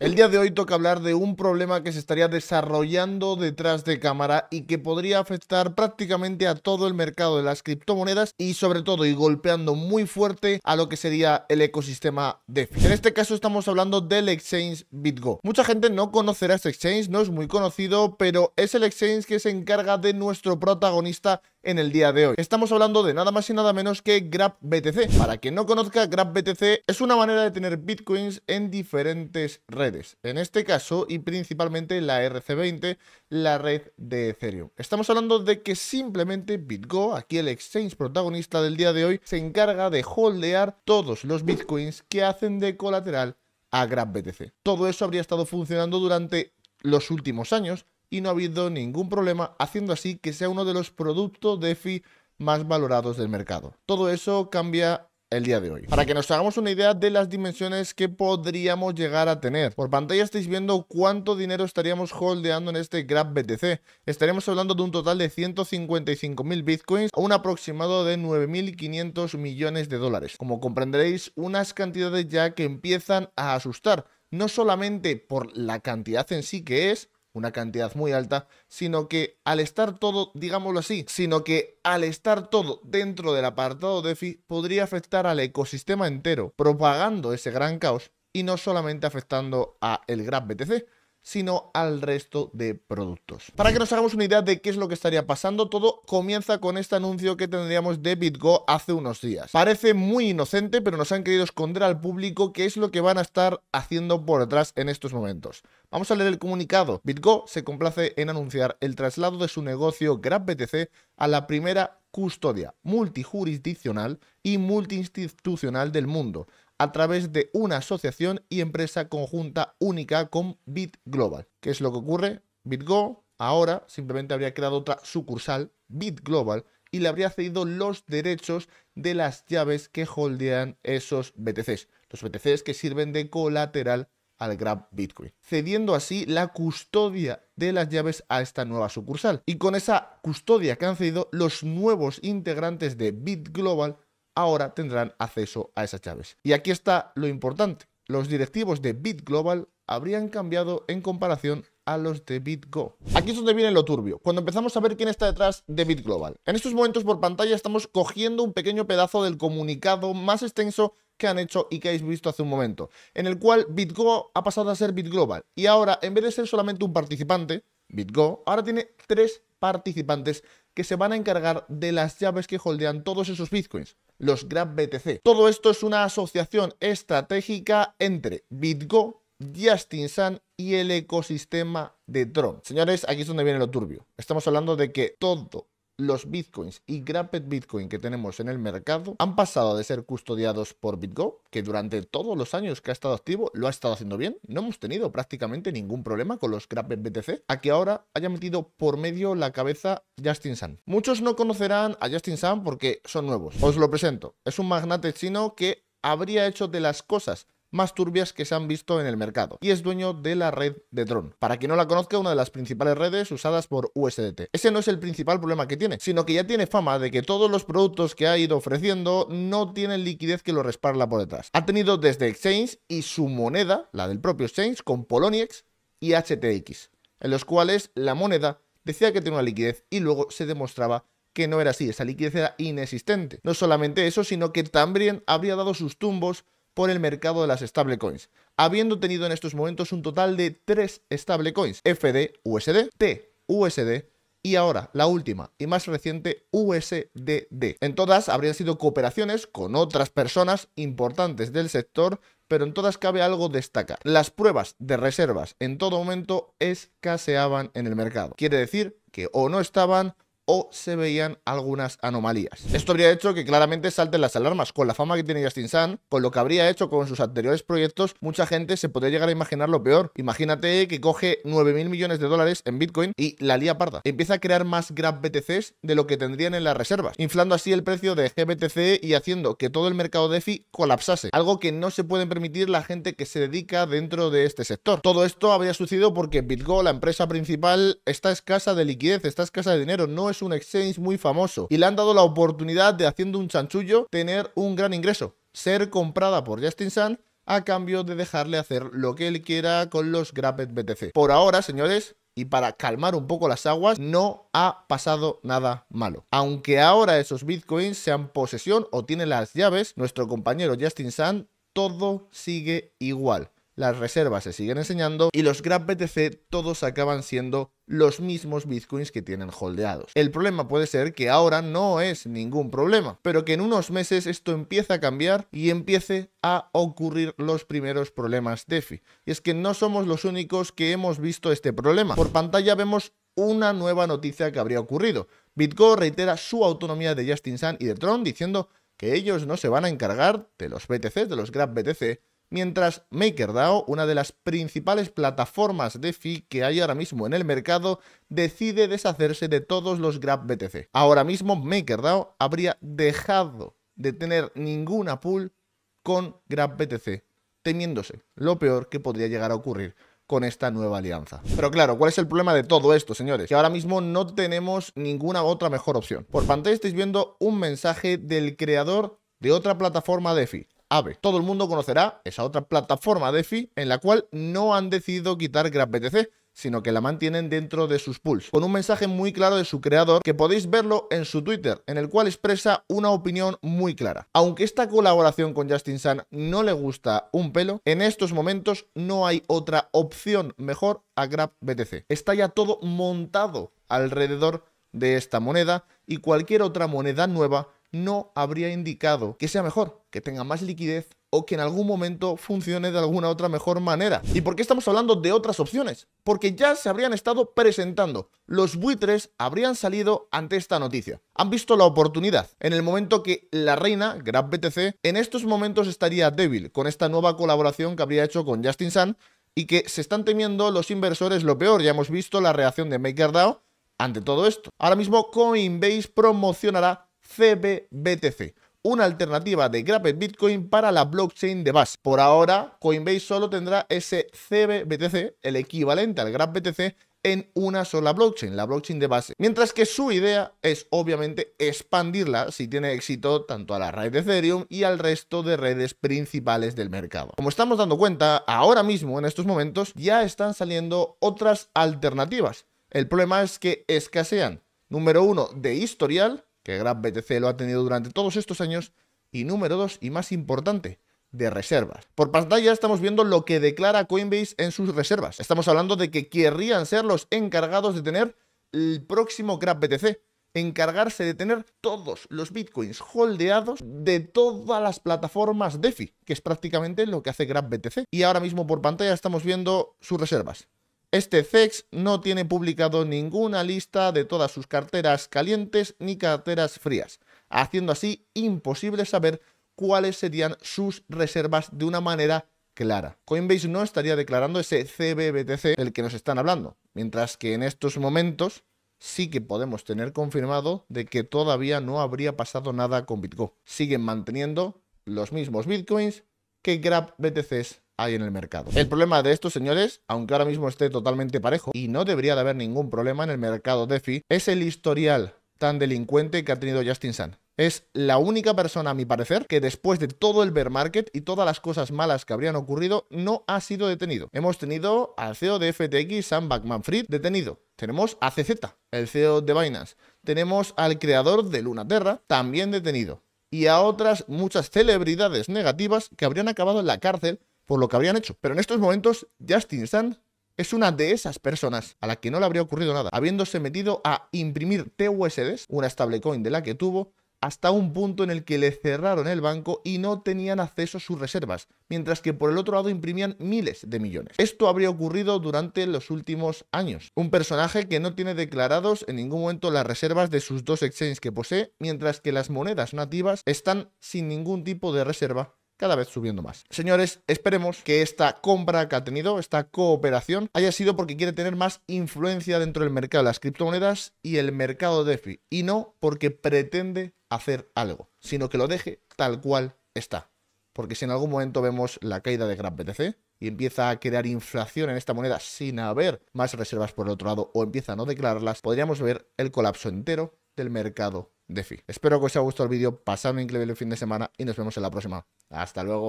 El día de hoy toca hablar de un problema que se estaría desarrollando detrás de cámara y que podría afectar prácticamente a todo el mercado de las criptomonedas y sobre todo y golpeando muy fuerte a lo que sería el ecosistema DeFi. En este caso estamos hablando del exchange BitGo. Mucha gente no conocerá este exchange, no es muy conocido, pero es el exchange que se encarga de nuestro protagonista en el día de hoy. Estamos hablando de nada más y nada menos que GrabBTC. Para quien no conozca, GrabBTC es una manera de tener bitcoins en diferentes redes. En este caso, y principalmente la RC20, la red de Ethereum. Estamos hablando de que simplemente BitGo, aquí el exchange protagonista del día de hoy, se encarga de holdear todos los bitcoins que hacen de colateral a GrabBTC. Todo eso habría estado funcionando durante los últimos años, y no ha habido ningún problema, haciendo así que sea uno de los productos DeFi más valorados del mercado. Todo eso cambia el día de hoy. Para que nos hagamos una idea de las dimensiones que podríamos llegar a tener. Por pantalla estáis viendo cuánto dinero estaríamos holdeando en este Grab BTC. Estaremos hablando de un total de 155.000 bitcoins o un aproximado de 9.500 millones de dólares. Como comprenderéis, unas cantidades ya que empiezan a asustar, no solamente por la cantidad en sí que es, una cantidad muy alta, sino que al estar todo, digámoslo así, sino que al estar todo dentro del apartado DeFi podría afectar al ecosistema entero, propagando ese gran caos y no solamente afectando a el Grab BTC, sino al resto de productos. Para que nos hagamos una idea de qué es lo que estaría pasando, todo comienza con este anuncio que tendríamos de BitGo hace unos días. Parece muy inocente, pero nos han querido esconder al público qué es lo que van a estar haciendo por detrás en estos momentos. Vamos a leer el comunicado. BitGo se complace en anunciar el traslado de su negocio GrabBTC a la primera custodia multijurisdiccional y multiinstitucional del mundo, a través de una asociación y empresa conjunta única con BitGlobal. ¿Qué es lo que ocurre? BitGo ahora simplemente habría creado otra sucursal, BitGlobal, y le habría cedido los derechos de las llaves que holdean esos BTCs, los BTCs que sirven de colateral al Grab Bitcoin, cediendo así la custodia de las llaves a esta nueva sucursal. Y con esa custodia que han cedido, los nuevos integrantes de BitGlobal ahora tendrán acceso a esas llaves. Y aquí está lo importante. Los directivos de BitGlobal habrían cambiado en comparación a los de BitGo. Aquí es donde viene lo turbio, cuando empezamos a ver quién está detrás de BitGlobal. En estos momentos por pantalla estamos cogiendo un pequeño pedazo del comunicado más extenso que han hecho y que habéis visto hace un momento, en el cual BitGo ha pasado a ser BitGlobal y ahora, en vez de ser solamente un participante, BitGo ahora tiene tres participantes que se van a encargar de las llaves que holdean todos esos bitcoins, los Grab BTC. Todo esto es una asociación estratégica entre BitGo, Justin Sun y el ecosistema de Tron. Señores, aquí es donde viene lo turbio. Estamos hablando de que todo los bitcoins y Grappet Bitcoin que tenemos en el mercado han pasado de ser custodiados por BitGo, que durante todos los años que ha estado activo lo ha estado haciendo bien, no hemos tenido prácticamente ningún problema con los Grappet BTC, a que ahora haya metido por medio la cabeza Justin Sun. Muchos no conocerán a Justin Sun porque son nuevos. Os lo presento, es un magnate chino que habría hecho de las cosas más turbias que se han visto en el mercado y es dueño de la red de drone Para quien no la conozca, una de las principales redes usadas por USDT. Ese no es el principal problema que tiene, sino que ya tiene fama de que todos los productos que ha ido ofreciendo no tienen liquidez que lo respalda por detrás. Ha tenido desde Exchange y su moneda, la del propio Exchange, con Poloniex y HTX, en los cuales la moneda decía que tenía una liquidez y luego se demostraba que no era así, esa liquidez era inexistente. No solamente eso, sino que también habría dado sus tumbos por el mercado de las stablecoins, habiendo tenido en estos momentos un total de tres stablecoins, FD, USD, T, USD y ahora la última y más reciente USDD. En todas habrían sido cooperaciones con otras personas importantes del sector, pero en todas cabe algo destacar. Las pruebas de reservas en todo momento escaseaban en el mercado. Quiere decir que o no estaban o se veían algunas anomalías. Esto habría hecho que claramente salten las alarmas con la fama que tiene Justin Sun, con lo que habría hecho con sus anteriores proyectos, mucha gente se podría llegar a imaginar lo peor. Imagínate que coge 9.000 millones de dólares en Bitcoin y la lía parda. Empieza a crear más Grab BTCs de lo que tendrían en las reservas, inflando así el precio de GBTC y haciendo que todo el mercado DeFi colapsase, algo que no se pueden permitir la gente que se dedica dentro de este sector. Todo esto habría sucedido porque BitGo, la empresa principal, está escasa de liquidez, está escasa de dinero, no es un exchange muy famoso y le han dado la oportunidad de haciendo un chanchullo tener un gran ingreso, ser comprada por Justin Sun a cambio de dejarle hacer lo que él quiera con los Grappet BTC. Por ahora, señores, y para calmar un poco las aguas, no ha pasado nada malo. Aunque ahora esos bitcoins sean posesión o tienen las llaves, nuestro compañero Justin Sun, todo sigue igual las reservas se siguen enseñando y los Grab BTC todos acaban siendo los mismos bitcoins que tienen holdeados. El problema puede ser que ahora no es ningún problema, pero que en unos meses esto empieza a cambiar y empiece a ocurrir los primeros problemas DeFi. Y es que no somos los únicos que hemos visto este problema. Por pantalla vemos una nueva noticia que habría ocurrido. Bitcoin reitera su autonomía de Justin Sun y de Tron diciendo que ellos no se van a encargar de los BTC, de los Grab BTC, mientras MakerDAO, una de las principales plataformas de FI que hay ahora mismo en el mercado, decide deshacerse de todos los Grab Ahora mismo MakerDAO habría dejado de tener ninguna pool con Grab teniéndose temiéndose lo peor que podría llegar a ocurrir con esta nueva alianza. Pero claro, ¿cuál es el problema de todo esto, señores? Que ahora mismo no tenemos ninguna otra mejor opción. Por pantalla estáis viendo un mensaje del creador de otra plataforma de DeFi, todo el mundo conocerá esa otra plataforma DeFi en la cual no han decidido quitar GrabBTC, sino que la mantienen dentro de sus pools, con un mensaje muy claro de su creador que podéis verlo en su Twitter, en el cual expresa una opinión muy clara. Aunque esta colaboración con Justin Sun no le gusta un pelo, en estos momentos no hay otra opción mejor a GrabBTC. Está ya todo montado alrededor de esta moneda y cualquier otra moneda nueva no habría indicado que sea mejor que tenga más liquidez o que en algún momento funcione de alguna otra mejor manera. ¿Y por qué estamos hablando de otras opciones? Porque ya se habrían estado presentando. Los buitres habrían salido ante esta noticia. Han visto la oportunidad en el momento que la reina, GrabBTC, en estos momentos estaría débil con esta nueva colaboración que habría hecho con Justin Sun y que se están temiendo los inversores lo peor. Ya hemos visto la reacción de MakerDAO ante todo esto. Ahora mismo Coinbase promocionará CBBTC una alternativa de Grapple Bitcoin para la blockchain de base. Por ahora, Coinbase solo tendrá ese CBBTC, el equivalente al BTC en una sola blockchain, la blockchain de base. Mientras que su idea es obviamente expandirla si tiene éxito tanto a la red de Ethereum y al resto de redes principales del mercado. Como estamos dando cuenta, ahora mismo en estos momentos ya están saliendo otras alternativas. El problema es que escasean, número uno, de historial que GrabBTC lo ha tenido durante todos estos años, y número 2 y más importante, de reservas. Por pantalla estamos viendo lo que declara Coinbase en sus reservas. Estamos hablando de que querrían ser los encargados de tener el próximo GrabBTC, encargarse de tener todos los bitcoins holdeados de todas las plataformas DeFi, que es prácticamente lo que hace GrabBTC. Y ahora mismo por pantalla estamos viendo sus reservas. Este CEX no tiene publicado ninguna lista de todas sus carteras calientes ni carteras frías, haciendo así imposible saber cuáles serían sus reservas de una manera clara. Coinbase no estaría declarando ese CBBTC del que nos están hablando, mientras que en estos momentos sí que podemos tener confirmado de que todavía no habría pasado nada con Bitcoin. Siguen manteniendo los mismos bitcoins que GrabBTCs en el mercado. El problema de estos señores, aunque ahora mismo esté totalmente parejo y no debería de haber ningún problema en el mercado DeFi, es el historial tan delincuente que ha tenido Justin Sun. Es la única persona, a mi parecer, que después de todo el bear market y todas las cosas malas que habrían ocurrido, no ha sido detenido. Hemos tenido al CEO de FTX, Sam Backman Fried, detenido. Tenemos a CZ, el CEO de Binance. Tenemos al creador de Luna Terra, también detenido. Y a otras muchas celebridades negativas que habrían acabado en la cárcel por lo que habrían hecho. Pero en estos momentos, Justin Sun es una de esas personas a la que no le habría ocurrido nada, habiéndose metido a imprimir TUSDs, una stablecoin de la que tuvo, hasta un punto en el que le cerraron el banco y no tenían acceso a sus reservas, mientras que por el otro lado imprimían miles de millones. Esto habría ocurrido durante los últimos años. Un personaje que no tiene declarados en ningún momento las reservas de sus dos exchanges que posee, mientras que las monedas nativas están sin ningún tipo de reserva cada vez subiendo más. Señores, esperemos que esta compra que ha tenido, esta cooperación, haya sido porque quiere tener más influencia dentro del mercado de las criptomonedas y el mercado de DeFi, y no porque pretende hacer algo, sino que lo deje tal cual está. Porque si en algún momento vemos la caída de Gran BTC, y empieza a crear inflación en esta moneda sin haber más reservas por el otro lado o empieza a no declararlas, podríamos ver el colapso entero del mercado fi. Espero que os haya gustado el vídeo, pasadme un increíble fin de semana y nos vemos en la próxima. Hasta luego.